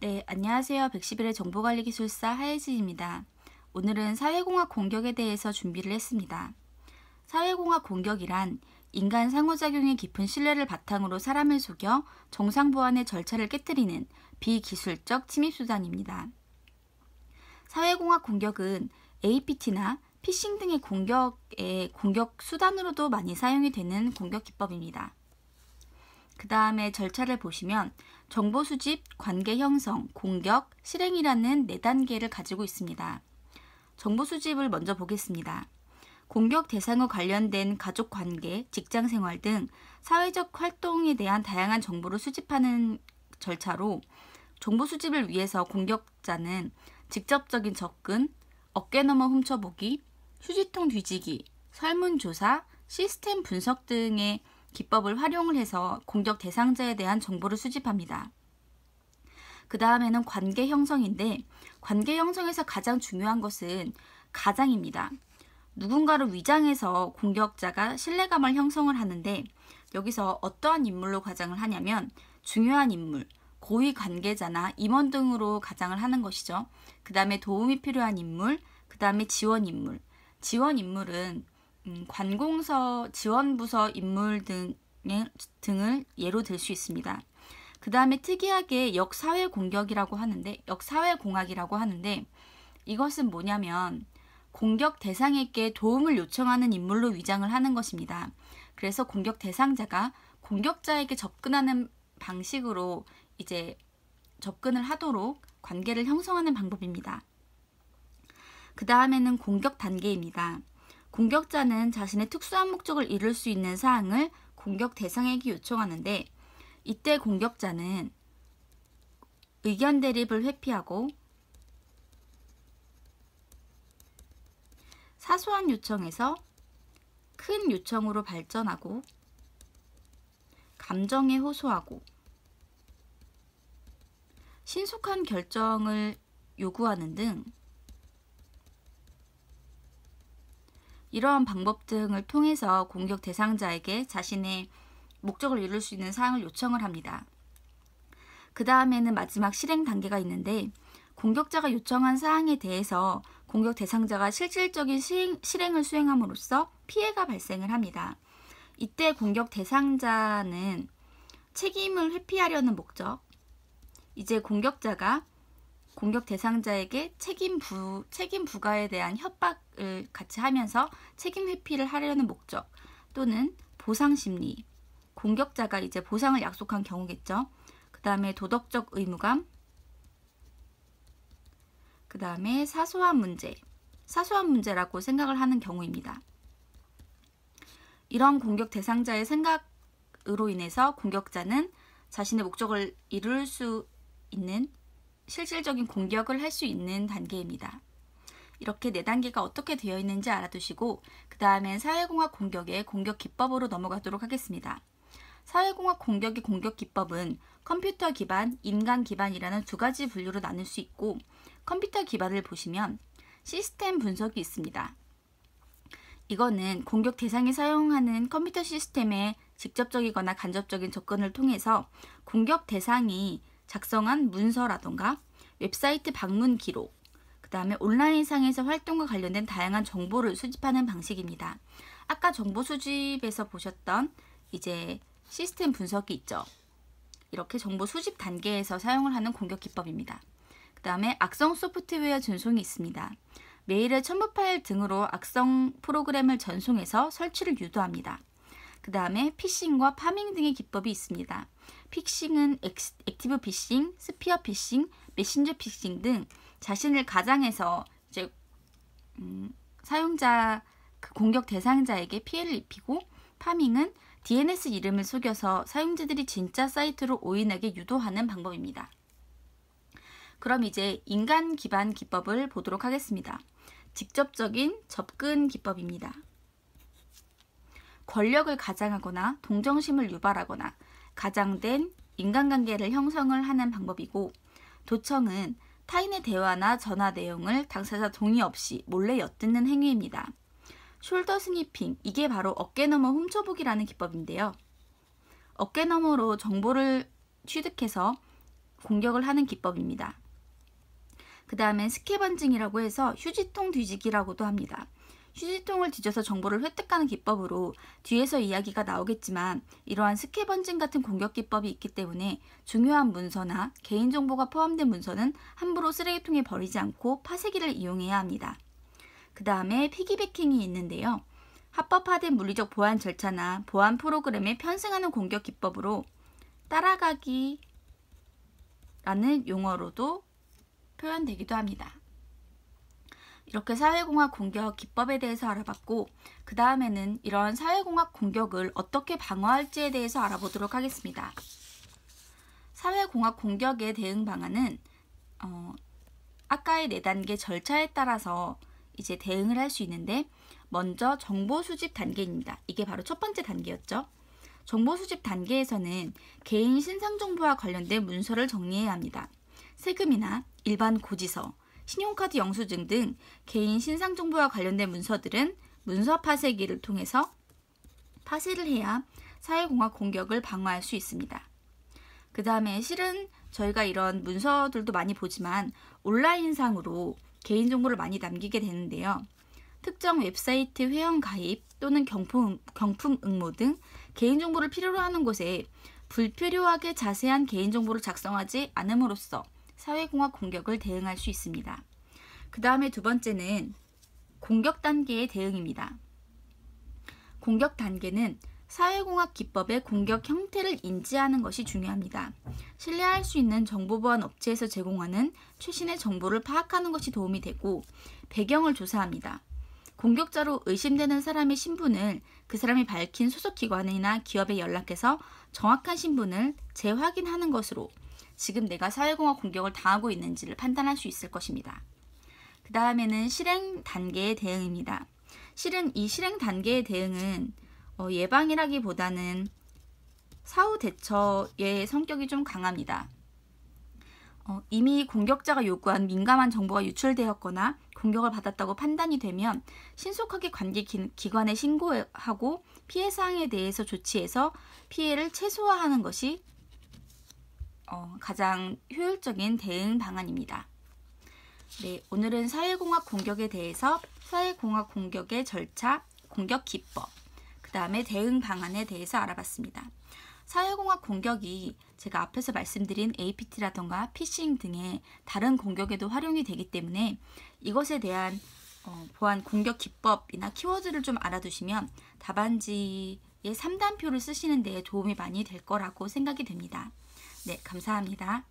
네, 안녕하세요. 111의 정보관리기술사 하혜진입니다. 오늘은 사회공학 공격에 대해서 준비를 했습니다. 사회공학 공격이란 인간 상호작용의 깊은 신뢰를 바탕으로 사람을 속여 정상보안의 절차를 깨뜨리는 비기술적 침입수단입니다. 사회공학 공격은 APT나 피싱 등의 공격의 공격 수단으로도 많이 사용이 되는 공격 기법입니다. 그 다음에 절차를 보시면 정보 수집, 관계 형성, 공격, 실행이라는 네단계를 가지고 있습니다. 정보 수집을 먼저 보겠습니다. 공격 대상과 관련된 가족 관계, 직장 생활 등 사회적 활동에 대한 다양한 정보를 수집하는 절차로 정보 수집을 위해서 공격자는 직접적인 접근, 어깨 넘어 훔쳐보기, 휴지통 뒤지기, 설문조사, 시스템 분석 등의 기법을 활용을 해서 공격 대상자에 대한 정보를 수집합니다. 그 다음에는 관계 형성인데 관계 형성에서 가장 중요한 것은 가장입니다. 누군가를 위장해서 공격자가 신뢰감을 형성을 하는데 여기서 어떠한 인물로 가장을 하냐면 중요한 인물, 고위 관계자나 임원 등으로 가장을 하는 것이죠. 그 다음에 도움이 필요한 인물, 그 다음에 지원 인물. 지원 인물은 음, 관공서, 지원부서 인물 등, 등을 예로 들 수 있습니다. 그 다음에 특이하게 역사회 공격이라고 하는데, 역사회 공학이라고 하는데, 이것은 뭐냐면, 공격 대상에게 도움을 요청하는 인물로 위장을 하는 것입니다. 그래서 공격 대상자가 공격자에게 접근하는 방식으로 이제 접근을 하도록 관계를 형성하는 방법입니다. 그 다음에는 공격 단계입니다. 공격자는 자신의 특수한 목적을 이룰 수 있는 사항을 공격 대상에게 요청하는데 이때 공격자는 의견 대립을 회피하고 사소한 요청에서 큰 요청으로 발전하고 감정에 호소하고 신속한 결정을 요구하는 등 이러한 방법 등을 통해서 공격 대상자에게 자신의 목적을 이룰 수 있는 사항을 요청을 합니다. 그 다음에는 마지막 실행 단계가 있는데 공격자가 요청한 사항에 대해서 공격 대상자가 실질적인 시행, 실행을 수행함으로써 피해가 발생을 합니다. 이때 공격 대상자는 책임을 회피하려는 목적, 이제 공격자가 공격 대상자에게 책임 부 책임 부과에 대한 협박을 같이 하면서 책임 회피를 하려는 목적 또는 보상 심리 공격자가 이제 보상을 약속한 경우겠죠. 그 다음에 도덕적 의무감, 그 다음에 사소한 문제, 사소한 문제라고 생각을 하는 경우입니다. 이런 공격 대상자의 생각으로 인해서 공격자는 자신의 목적을 이룰 수 있는 실질적인 공격을 할 수 있는 단계입니다. 이렇게 네단계가 어떻게 되어 있는지 알아두시고 그 다음엔 사회공학 공격의 공격 기법으로 넘어가도록 하겠습니다. 사회공학 공격의 공격 기법은 컴퓨터 기반, 인간 기반이라는 두 가지 분류로 나눌 수 있고 컴퓨터 기반을 보시면 시스템 분석이 있습니다. 이거는 공격 대상이 사용하는 컴퓨터 시스템에 직접적이거나 간접적인 접근을 통해서 공격 대상이 작성한 문서라던가 웹사이트 방문 기록, 그 다음에 온라인상에서 활동과 관련된 다양한 정보를 수집하는 방식입니다. 아까 정보 수집에서 보셨던 이제 시스템 분석이 있죠. 이렇게 정보 수집 단계에서 사용을 하는 공격 기법입니다. 그 다음에 악성 소프트웨어 전송이 있습니다. 메일의 첨부 파일 등으로 악성 프로그램을 전송해서 설치를 유도합니다. 그 다음에 피싱과 파밍 등의 기법이 있습니다. 픽싱은 액티브 피싱, 스피어 피싱, 메신저 피싱 등 자신을 가장해서 이제 음, 사용자 그 공격 대상자에게 피해를 입히고 파밍은 DNS 이름을 속여서 사용자들이 진짜 사이트로 오인하게 유도하는 방법입니다. 그럼 이제 인간 기반 기법을 보도록 하겠습니다. 직접적인 접근 기법입니다. 권력을 가장하거나 동정심을 유발하거나 가장된 인간관계를 형성을 하는 방법이고 도청은 타인의 대화나 전화 내용을 당사자 동의 없이 몰래 엿듣는 행위입니다. 숄더 스니핑, 이게 바로 어깨너머 훔쳐보기라는 기법인데요. 어깨너머로 정보를 취득해서 공격을 하는 기법입니다. 그 다음에 스캐번징이라고 해서 휴지통 뒤지기라고도 합니다. 휴지통을 뒤져서 정보를 획득하는 기법으로 뒤에서 이야기가 나오겠지만 이러한 스케번징 같은 공격 기법이 있기 때문에 중요한 문서나 개인정보가 포함된 문서는 함부로 쓰레기통에 버리지 않고 파쇄기를 이용해야 합니다. 그 다음에 피기백킹이 있는데요. 합법화된 물리적 보안 절차나 보안 프로그램에 편승하는 공격 기법으로 따라가기라는 용어로도 표현되기도 합니다. 이렇게 사회공학 공격 기법에 대해서 알아봤고 그 다음에는 이러한 사회공학 공격을 어떻게 방어할지에 대해서 알아보도록 하겠습니다. 사회공학 공격의 대응 방안은 어, 아까의 4단계 절차에 따라서 이제 대응을 할 수 있는데 먼저 정보 수집 단계입니다. 이게 바로 첫 번째 단계였죠. 정보 수집 단계에서는 개인 신상 정보와 관련된 문서를 정리해야 합니다. 세금이나 일반 고지서, 신용카드 영수증 등 개인 신상 정보와 관련된 문서들은 문서 파쇄기를 통해서 파쇄를 해야 사회공학 공격을 방어할 수 있습니다. 그 다음에 실은 저희가 이런 문서들도 많이 보지만 온라인상으로 개인정보를 많이 남기게 되는데요. 특정 웹사이트 회원 가입 또는 경품, 경품 응모 등 개인정보를 필요로 하는 곳에 불필요하게 자세한 개인정보를 작성하지 않음으로써 사회공학 공격을 대응할 수 있습니다. 그 다음에 두 번째는 공격 단계의 대응입니다. 공격 단계는 사회공학 기법의 공격 형태를 인지하는 것이 중요합니다. 신뢰할 수 있는 정보보안 업체에서 제공하는 최신의 정보를 파악하는 것이 도움이 되고 배경을 조사합니다. 공격자로 의심되는 사람의 신분을 그 사람이 밝힌 소속 기관이나 기업에 연락해서 정확한 신분을 재확인하는 것으로 지금 내가 사회공학 공격을 당하고 있는지를 판단할 수 있을 것입니다. 그 다음에는 실행 단계의 대응입니다. 실은 이 실행 단계의 대응은 어, 예방이라기보다는 사후 대처의 성격이 좀 강합니다. 어, 이미 공격자가 요구한 민감한 정보가 유출되었거나 공격을 받았다고 판단이 되면 신속하게 관계 기관에 신고하고 피해 사항에 대해서 조치해서 피해를 최소화하는 것이 어, 가장 효율적인 대응 방안입니다. 네, 오늘은 사회공학 공격에 대해서 사회공학 공격의 절차, 공격 기법, 그 다음에 대응 방안에 대해서 알아봤습니다. 사회공학 공격이 제가 앞에서 말씀드린 APT라던가 피싱 등의 다른 공격에도 활용이 되기 때문에 이것에 대한 어, 보안 공격 기법이나 키워드를 좀 알아두시면 답안지의 3단표를 쓰시는 데 도움이 많이 될 거라고 생각이 됩니다. 네, 감사합니다.